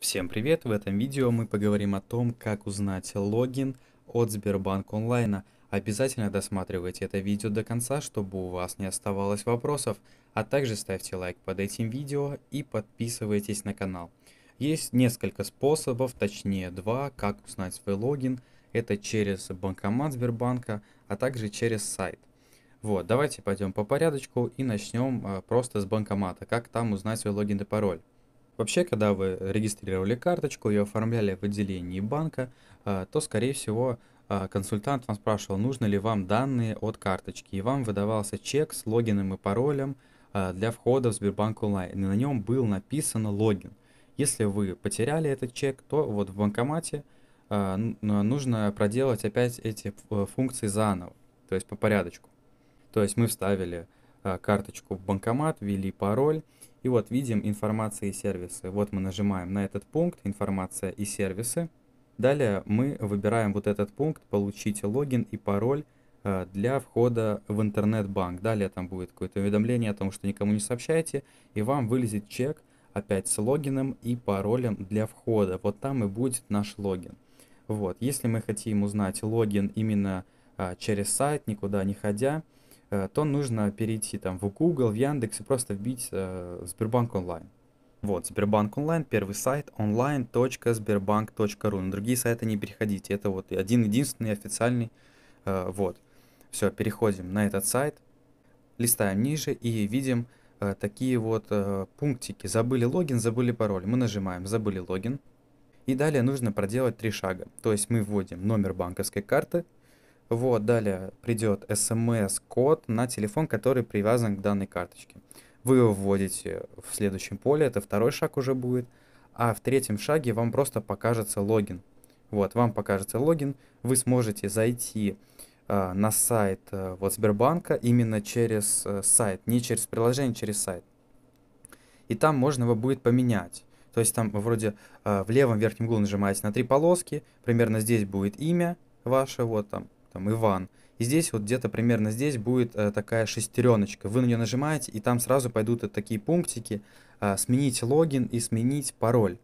Всем привет! В этом видео мы поговорим о том, как узнать логин от Сбербанк онлайна. Обязательно досматривайте это видео до конца, чтобы у вас не оставалось вопросов, а также ставьте лайк под этим видео и подписывайтесь на канал. Есть несколько способов, точнее два, как узнать свой логин. Это через банкомат Сбербанка, а также через сайт. Вот, давайте пойдем по порядочку и начнем а, просто с банкомата, как там узнать свой логин и пароль. Вообще, когда вы регистрировали карточку и оформляли в отделении банка, а, то, скорее всего, а, консультант вам спрашивал, нужны ли вам данные от карточки, и вам выдавался чек с логином и паролем а, для входа в Сбербанк онлайн, и на нем был написан логин. Если вы потеряли этот чек, то вот в банкомате нужно проделать опять эти э, функции заново, то есть по порядочку. То есть мы вставили Э, карточку в банкомат, ввели пароль. И вот видим информация и сервисы. Вот мы нажимаем на этот пункт «Информация и сервисы». Далее мы выбираем вот этот пункт получить логин и пароль» э, для входа в интернет-банк. Далее там будет какое-то уведомление о том, что никому не сообщайте, и вам вылезет чек опять с логином и паролем для входа. Вот там и будет наш логин. Вот, если мы хотим узнать логин именно а, через сайт, никуда не ходя, Э, то нужно перейти там в Google, в Яндекс и просто вбить э, Сбербанк онлайн. Вот, Сбербанк онлайн, первый сайт online.сбербанк.ру. На другие сайты не переходите, это вот один единственный официальный, э, вот. Все, переходим на этот сайт, листаем ниже и видим э, такие вот э, пунктики. Забыли логин, забыли пароль. Мы нажимаем «Забыли логин». И далее нужно проделать три шага. То есть мы вводим номер банковской карты – вот, далее придет смс-код на телефон, который привязан к данной карточке. Вы его вводите в следующем поле, это второй шаг уже будет. А в третьем шаге вам просто покажется логин. Вот, вам покажется логин, вы сможете зайти а, на сайт э, вот Сбербанка именно через э, сайт, не через приложение, через сайт. И там можно его будет поменять. То есть там вроде а, в левом верхнем углу нажимаете на три полоски, примерно здесь будет имя ваше, вот там там Иван. И здесь вот где-то примерно здесь будет э, такая шестереночка. Вы на нее нажимаете, и там сразу пойдут вот такие пунктики. Э, сменить логин и сменить пароль.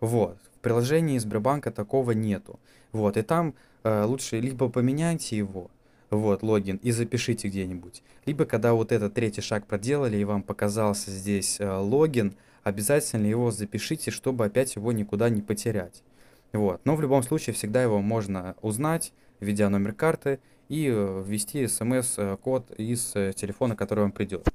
Вот. В приложении Сбербанка такого нету. Вот. И там э, лучше либо поменяйте его, вот, логин, и запишите где-нибудь. Либо когда вот этот третий шаг проделали, и вам показался здесь э, логин, обязательно его запишите, чтобы опять его никуда не потерять. Вот. Но в любом случае всегда его можно узнать, введя номер карты и э, ввести смс-код э, из э, телефона, который вам придет.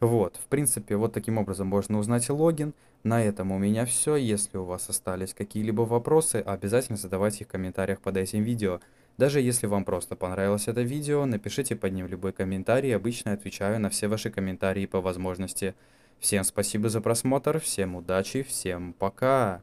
Вот, в принципе, вот таким образом можно узнать логин. На этом у меня все. Если у вас остались какие-либо вопросы, обязательно задавайте их в комментариях под этим видео. Даже если вам просто понравилось это видео, напишите под ним любой комментарий, обычно отвечаю на все ваши комментарии по возможности. Всем спасибо за просмотр, всем удачи, всем пока!